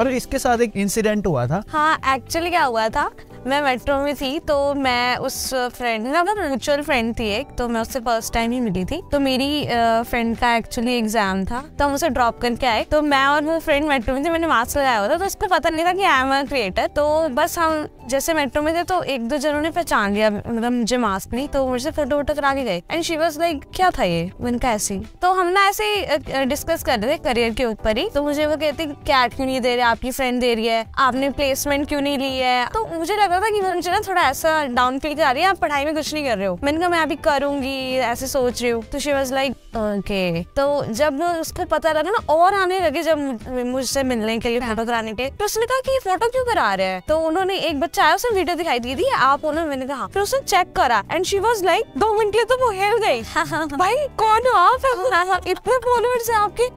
और इसके साथ एक इंसिडेंट हुआ था हाँ एक्चुअली क्या हुआ था मैं मेट्रो में थी तो मैं उस फ्रेंड मतलब म्यूचुअल फ्रेंड थी एक तो मैं उससे फर्स्ट टाइम ही मिली थी तो मेरी फ्रेंड का एक्चुअली एग्जाम था तो हम उसे ड्रॉप करके आए तो मैं और वो फ्रेंड मेट्रो में थे मैंने मास्क लगाया हुआ था तो उसको पता नहीं था कि आई एम अ क्रिएटर तो बस हम जैसे मेट्रो में थे तो एक दो जनों ने पहचान लिया मतलब मुझे मास्क नहीं तो मुझसे फोटो वोटो करा के गए एंड शी वॉज लाइक क्या था ये उनका कहा ऐसे तो हम ना ऐसे ही डिस्कस कर रहे थे करियर के ऊपर ही तो मुझे वो कहती क्या क्यों नहीं दे रहे आपकी फ्रेंड दे रही है आपने प्लेसमेंट क्यों नहीं ली है तो मुझे लगा लग रहा था कि मुझे ना थोड़ा ऐसा डाउन फील कर रही है आप पढ़ाई में कुछ नहीं कर रहे हो मैंने कहा मैं अभी करूंगी ऐसे सोच रही हूँ तो शी वॉज लाइक ओके तो जब उसको पता लगा ना और आने लगे जब मुझसे मिलने के लिए फोटो कराने के तो उसने कहा कि फोटो क्यों करा रहे हैं तो उन्होंने एक बच्चा आया उसने वीडियो दिखाई दी थी आप उन्होंने मैंने कहा हाँ। फिर उसने चेक करा एंड शी वॉज लाइक दो मिनट के तो वो हिल गई भाई कौन हो आप इतने फॉलोअर्स है आपके